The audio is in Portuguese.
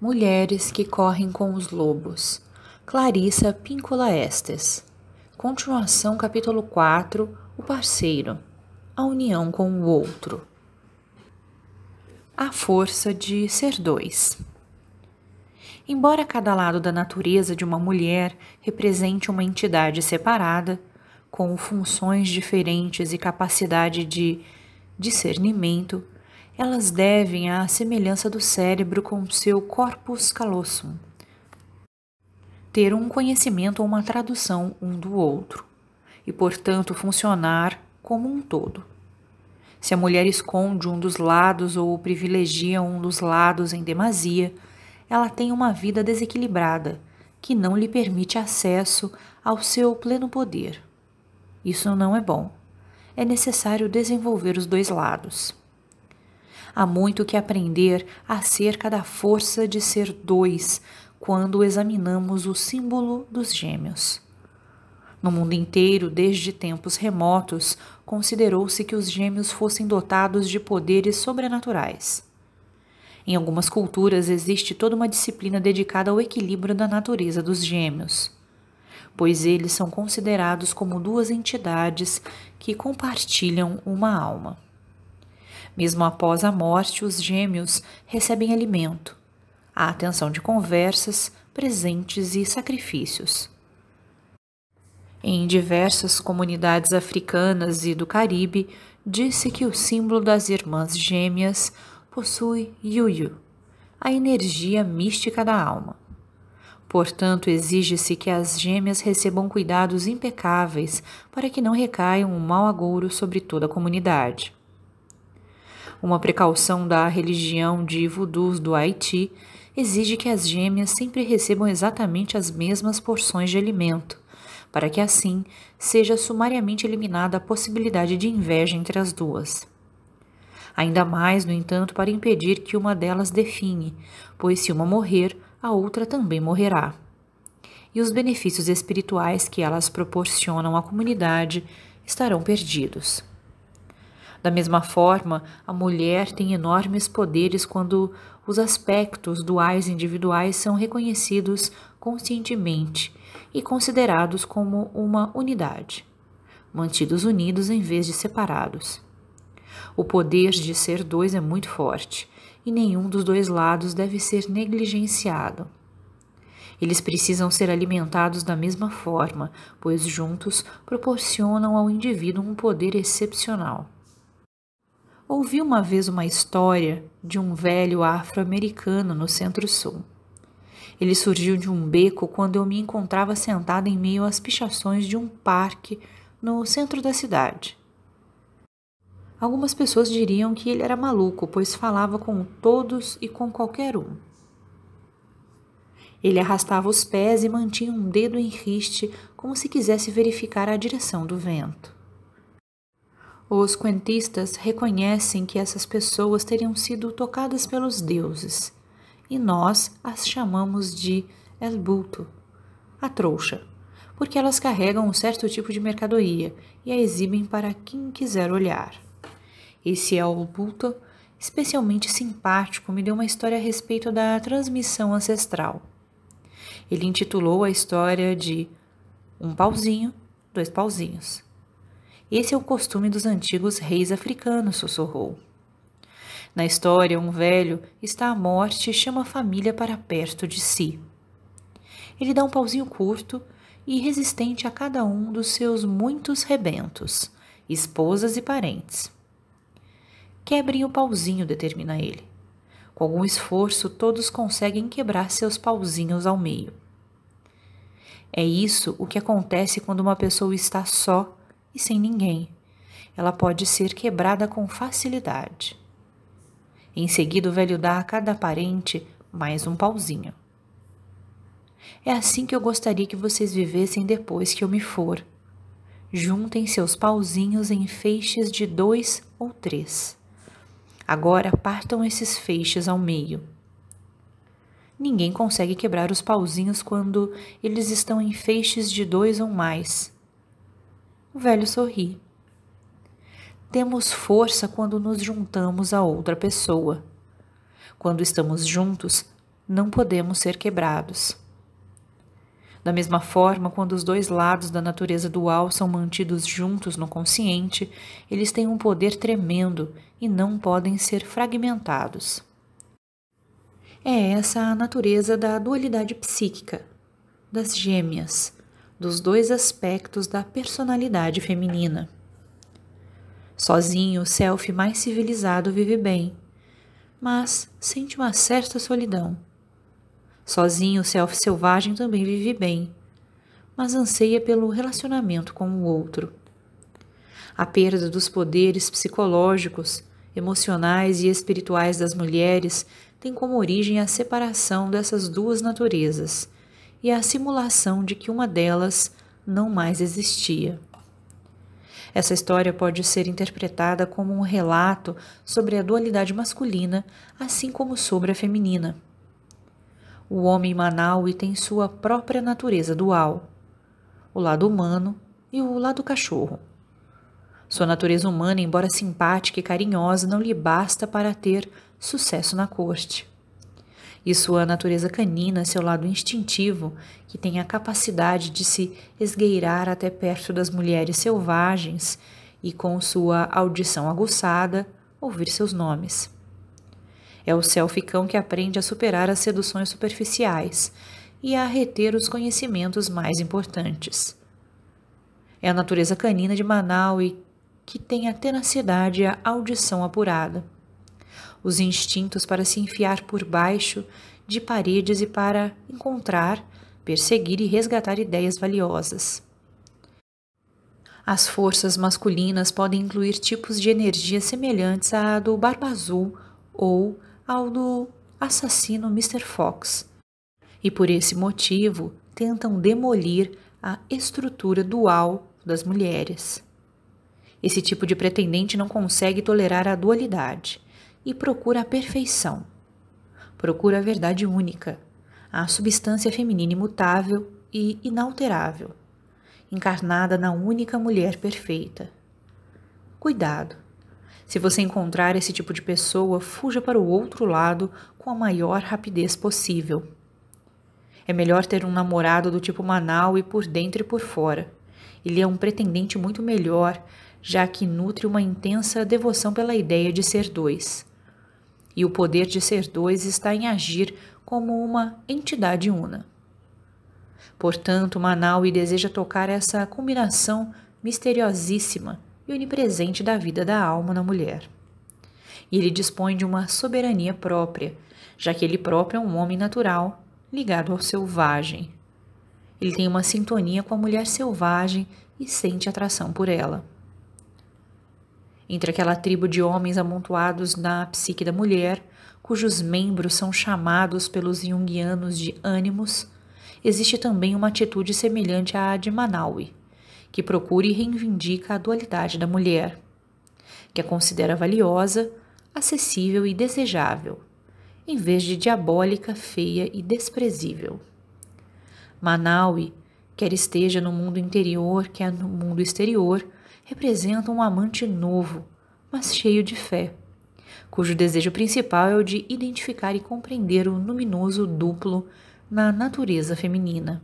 Mulheres que correm com os lobos. Clarissa Píncola Estes. Continuação capítulo 4. O parceiro. A união com o outro. A força de ser dois. Embora cada lado da natureza de uma mulher represente uma entidade separada, com funções diferentes e capacidade de discernimento, elas devem à semelhança do cérebro com seu corpus callosum ter um conhecimento ou uma tradução um do outro e, portanto, funcionar como um todo. Se a mulher esconde um dos lados ou privilegia um dos lados em demasia, ela tem uma vida desequilibrada que não lhe permite acesso ao seu pleno poder. Isso não é bom. É necessário desenvolver os dois lados. Há muito que aprender acerca da força de ser dois quando examinamos o símbolo dos gêmeos. No mundo inteiro, desde tempos remotos, considerou-se que os gêmeos fossem dotados de poderes sobrenaturais. Em algumas culturas existe toda uma disciplina dedicada ao equilíbrio da natureza dos gêmeos, pois eles são considerados como duas entidades que compartilham uma alma. Mesmo após a morte, os gêmeos recebem alimento, a atenção de conversas, presentes e sacrifícios. Em diversas comunidades africanas e do Caribe, disse que o símbolo das irmãs gêmeas possui yuyu, a energia mística da alma. Portanto, exige-se que as gêmeas recebam cuidados impecáveis para que não recaia um mau agouro sobre toda a comunidade. Uma precaução da religião de voodoos do Haiti exige que as gêmeas sempre recebam exatamente as mesmas porções de alimento, para que assim seja sumariamente eliminada a possibilidade de inveja entre as duas. Ainda mais, no entanto, para impedir que uma delas define, pois se uma morrer, a outra também morrerá. E os benefícios espirituais que elas proporcionam à comunidade estarão perdidos. Da mesma forma, a mulher tem enormes poderes quando os aspectos duais individuais são reconhecidos conscientemente e considerados como uma unidade, mantidos unidos em vez de separados. O poder de ser dois é muito forte e nenhum dos dois lados deve ser negligenciado. Eles precisam ser alimentados da mesma forma, pois juntos proporcionam ao indivíduo um poder excepcional ouvi uma vez uma história de um velho afro-americano no Centro-Sul. Ele surgiu de um beco quando eu me encontrava sentada em meio às pichações de um parque no centro da cidade. Algumas pessoas diriam que ele era maluco, pois falava com todos e com qualquer um. Ele arrastava os pés e mantinha um dedo em riste, como se quisesse verificar a direção do vento. Os quentistas reconhecem que essas pessoas teriam sido tocadas pelos deuses, e nós as chamamos de El a trouxa, porque elas carregam um certo tipo de mercadoria e a exibem para quem quiser olhar. Esse El Bulto, especialmente simpático, me deu uma história a respeito da transmissão ancestral. Ele intitulou a história de Um pauzinho, dois pauzinhos. Esse é o costume dos antigos reis africanos, sussurrou. Na história, um velho está à morte e chama a família para perto de si. Ele dá um pauzinho curto e resistente a cada um dos seus muitos rebentos, esposas e parentes. Quebrem o pauzinho, determina ele. Com algum esforço, todos conseguem quebrar seus pauzinhos ao meio. É isso o que acontece quando uma pessoa está só e sem ninguém. Ela pode ser quebrada com facilidade. Em seguida, o velho dá a cada parente mais um pauzinho. É assim que eu gostaria que vocês vivessem depois que eu me for. Juntem seus pauzinhos em feixes de dois ou três. Agora partam esses feixes ao meio. Ninguém consegue quebrar os pauzinhos quando eles estão em feixes de dois ou mais. O velho sorri. Temos força quando nos juntamos a outra pessoa. Quando estamos juntos, não podemos ser quebrados. Da mesma forma, quando os dois lados da natureza dual são mantidos juntos no consciente, eles têm um poder tremendo e não podem ser fragmentados. É essa a natureza da dualidade psíquica, das gêmeas, dos dois aspectos da personalidade feminina. Sozinho, o self mais civilizado vive bem, mas sente uma certa solidão. Sozinho, o self selvagem também vive bem, mas anseia pelo relacionamento com o outro. A perda dos poderes psicológicos, emocionais e espirituais das mulheres tem como origem a separação dessas duas naturezas, e a simulação de que uma delas não mais existia. Essa história pode ser interpretada como um relato sobre a dualidade masculina, assim como sobre a feminina. O homem Manaui tem sua própria natureza dual, o lado humano e o lado cachorro. Sua natureza humana, embora simpática e carinhosa, não lhe basta para ter sucesso na corte e sua natureza canina, seu lado instintivo, que tem a capacidade de se esgueirar até perto das mulheres selvagens e, com sua audição aguçada, ouvir seus nomes. É o selficão que aprende a superar as seduções superficiais e a reter os conhecimentos mais importantes. É a natureza canina de Manaus e que tem a tenacidade e a audição apurada os instintos para se enfiar por baixo de paredes e para encontrar, perseguir e resgatar ideias valiosas. As forças masculinas podem incluir tipos de energia semelhantes à do Barba Azul ou ao do assassino Mr. Fox, e por esse motivo tentam demolir a estrutura dual das mulheres. Esse tipo de pretendente não consegue tolerar a dualidade e procura a perfeição. Procura a verdade única, a substância feminina imutável e inalterável, encarnada na única mulher perfeita. Cuidado! Se você encontrar esse tipo de pessoa, fuja para o outro lado com a maior rapidez possível. É melhor ter um namorado do tipo Manau e por dentro e por fora. Ele é um pretendente muito melhor, já que nutre uma intensa devoção pela ideia de ser dois e o poder de ser dois está em agir como uma entidade una. Portanto, Manaui deseja tocar essa combinação misteriosíssima e onipresente da vida da alma na mulher. E ele dispõe de uma soberania própria, já que ele próprio é um homem natural, ligado ao selvagem. Ele tem uma sintonia com a mulher selvagem e sente atração por ela entre aquela tribo de homens amontoados na psique da mulher, cujos membros são chamados pelos jungianos de ânimos, existe também uma atitude semelhante à de Manaui, que procura e reivindica a dualidade da mulher, que a considera valiosa, acessível e desejável, em vez de diabólica, feia e desprezível. Manaui, quer esteja no mundo interior, quer no mundo exterior, representa um amante novo, mas cheio de fé, cujo desejo principal é o de identificar e compreender o luminoso duplo na natureza feminina.